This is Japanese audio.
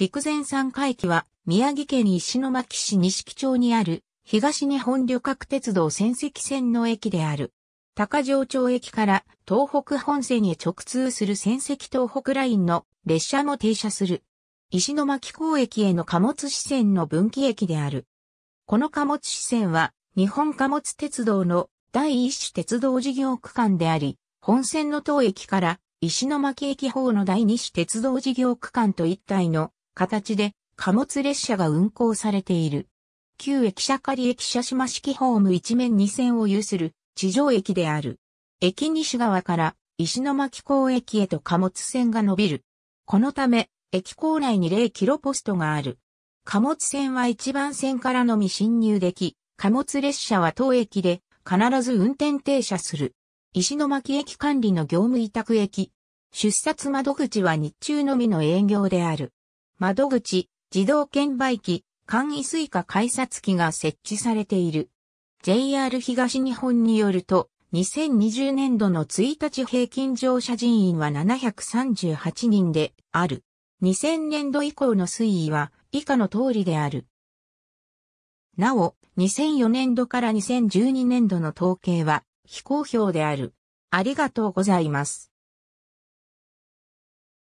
陸前山海駅は宮城県石巻市西木町にある東日本旅客鉄道仙石線の駅である。高城町駅から東北本線へ直通する仙石東北ラインの列車も停車する。石巻港駅への貨物支線の分岐駅である。この貨物支線は日本貨物鉄道の第一種鉄道事業区間であり、本線の当駅から石巻駅方の第二種鉄道事業区間と一体の形で貨物列車が運行されている。旧駅舎仮駅舎島式ホーム一面二線を有する地上駅である。駅西側から石巻港駅へと貨物線が伸びる。このため、駅構内に0キロポストがある。貨物線は一番線からのみ進入でき、貨物列車は当駅で必ず運転停車する。石巻駅管理の業務委託駅。出札窓口は日中のみの営業である。窓口、自動券売機、簡易スイカ改札機が設置されている。JR 東日本によると、2020年度の1日平均乗車人員は738人である。2000年度以降の推移は以下の通りである。なお、2004年度から2012年度の統計は非公表である。ありがとうございます。